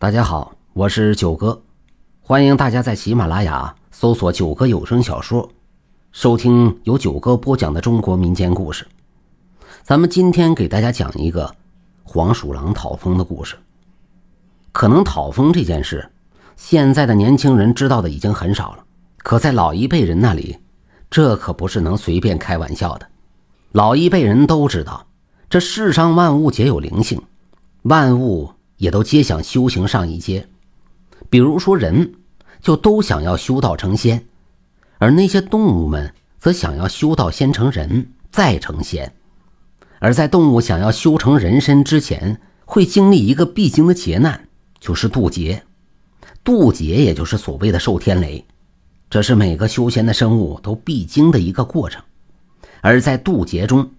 大家好，我是九哥，欢迎大家在喜马拉雅搜索“九哥有声小说”，收听由九哥播讲的中国民间故事。咱们今天给大家讲一个黄鼠狼讨封的故事。可能讨封这件事，现在的年轻人知道的已经很少了。可在老一辈人那里，这可不是能随便开玩笑的。老一辈人都知道，这世上万物皆有灵性，万物。也都皆想修行上一阶，比如说人，就都想要修道成仙；而那些动物们则想要修道先成人，再成仙。而在动物想要修成人身之前，会经历一个必经的劫难，就是渡劫。渡劫也就是所谓的受天雷，这是每个修仙的生物都必经的一个过程。而在渡劫中，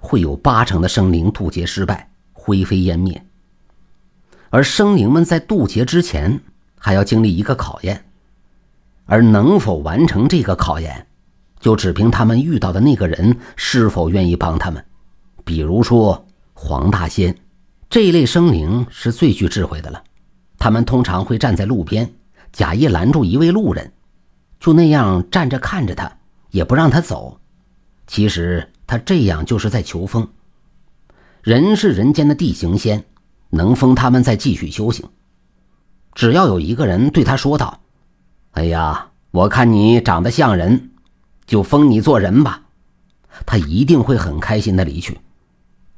会有八成的生灵渡劫失败，灰飞烟灭。而生灵们在渡劫之前，还要经历一个考验，而能否完成这个考验，就只凭他们遇到的那个人是否愿意帮他们。比如说黄大仙，这一类生灵是最具智慧的了，他们通常会站在路边，假意拦住一位路人，就那样站着看着他，也不让他走。其实他这样就是在求风。人是人间的地行仙。能封他们再继续修行，只要有一个人对他说道：“哎呀，我看你长得像人，就封你做人吧。”他一定会很开心的离去。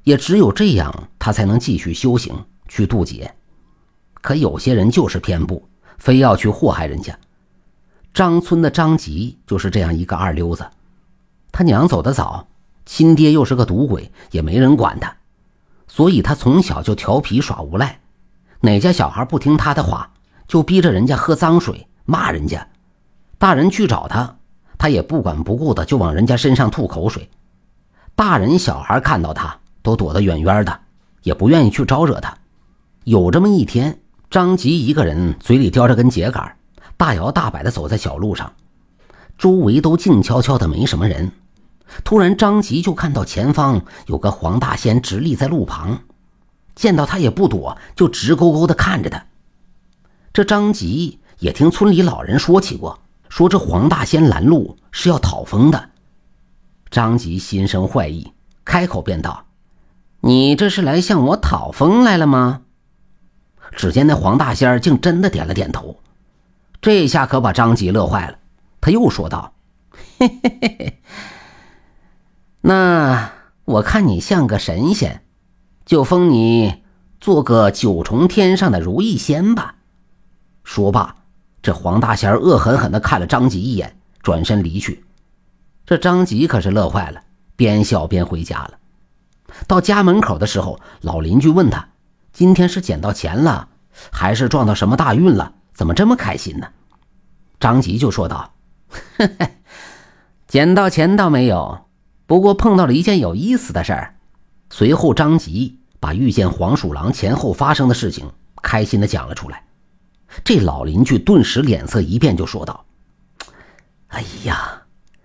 也只有这样，他才能继续修行去渡劫。可有些人就是偏不，非要去祸害人家。张村的张吉就是这样一个二流子，他娘走的早，亲爹又是个赌鬼，也没人管他。所以他从小就调皮耍无赖，哪家小孩不听他的话，就逼着人家喝脏水骂人家。大人去找他，他也不管不顾的就往人家身上吐口水。大人小孩看到他都躲得远远的，也不愿意去招惹他。有这么一天，张吉一个人嘴里叼着根秸秆，大摇大摆的走在小路上，周围都静悄悄的，没什么人。突然，张吉就看到前方有个黄大仙直立在路旁，见到他也不躲，就直勾勾地看着他。这张吉也听村里老人说起过，说这黄大仙拦路是要讨封的。张吉心生坏意，开口便道：“你这是来向我讨封来了吗？”只见那黄大仙竟真的点了点头，这下可把张吉乐坏了。他又说道：“嘿嘿嘿嘿。”那我看你像个神仙，就封你做个九重天上的如意仙吧。说罢，这黄大仙恶狠狠的看了张吉一眼，转身离去。这张吉可是乐坏了，边笑边回家了。到家门口的时候，老邻居问他：“今天是捡到钱了，还是撞到什么大运了？怎么这么开心呢？”张吉就说道：“哈哈，捡到钱倒没有。”不过碰到了一件有意思的事儿，随后张吉把遇见黄鼠狼前后发生的事情开心的讲了出来，这老邻居顿时脸色一变，就说道：“哎呀，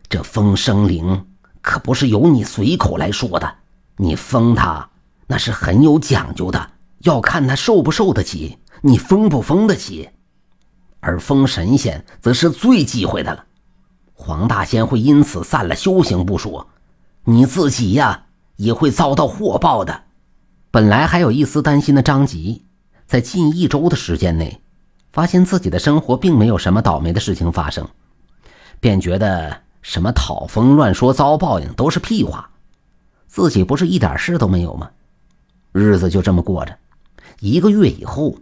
这封生灵可不是由你随口来说的，你封他那是很有讲究的，要看他受不受得起，你封不封得起，而封神仙则是最忌讳的了，黄大仙会因此散了修行不说。”你自己呀，也会遭到祸报的。本来还有一丝担心的张吉，在近一周的时间内，发现自己的生活并没有什么倒霉的事情发生，便觉得什么讨风乱说遭报应都是屁话，自己不是一点事都没有吗？日子就这么过着。一个月以后，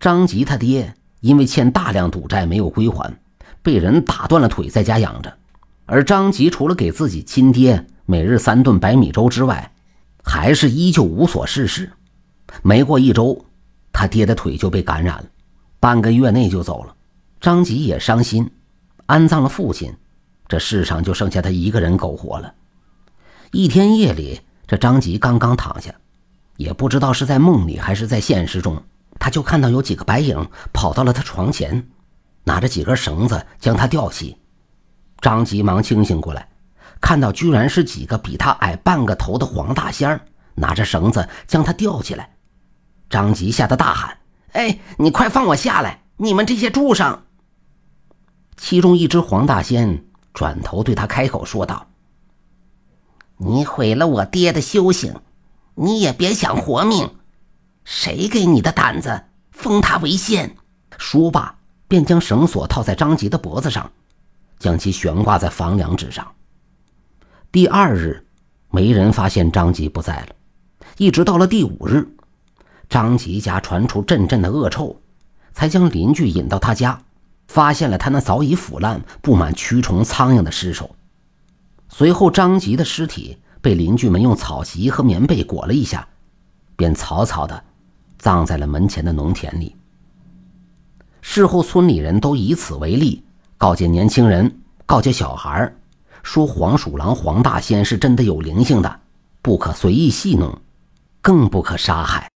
张吉他爹因为欠大量赌债没有归还，被人打断了腿，在家养着。而张吉除了给自己亲爹，每日三顿白米粥之外，还是依旧无所事事。没过一周，他爹的腿就被感染了，半个月内就走了。张吉也伤心，安葬了父亲，这世上就剩下他一个人苟活了。一天夜里，这张吉刚刚躺下，也不知道是在梦里还是在现实中，他就看到有几个白影跑到了他床前，拿着几根绳子将他吊起。张吉忙清醒过来。看到居然是几个比他矮半个头的黄大仙儿，拿着绳子将他吊起来。张吉吓得大喊：“哎，你快放我下来！你们这些畜生！”其中一只黄大仙转头对他开口说道：“你毁了我爹的修行，你也别想活命！谁给你的胆子封他为仙？”说罢便将绳索套在张吉的脖子上，将其悬挂在房梁之上。第二日，没人发现张吉不在了。一直到了第五日，张吉家传出阵阵的恶臭，才将邻居引到他家，发现了他那早已腐烂、布满蛆虫、苍蝇的尸首。随后，张吉的尸体被邻居们用草席和棉被裹了一下，便草草的葬在了门前的农田里。事后，村里人都以此为例，告诫年轻人，告诫小孩说黄鼠狼黄大仙是真的有灵性的，不可随意戏弄，更不可杀害。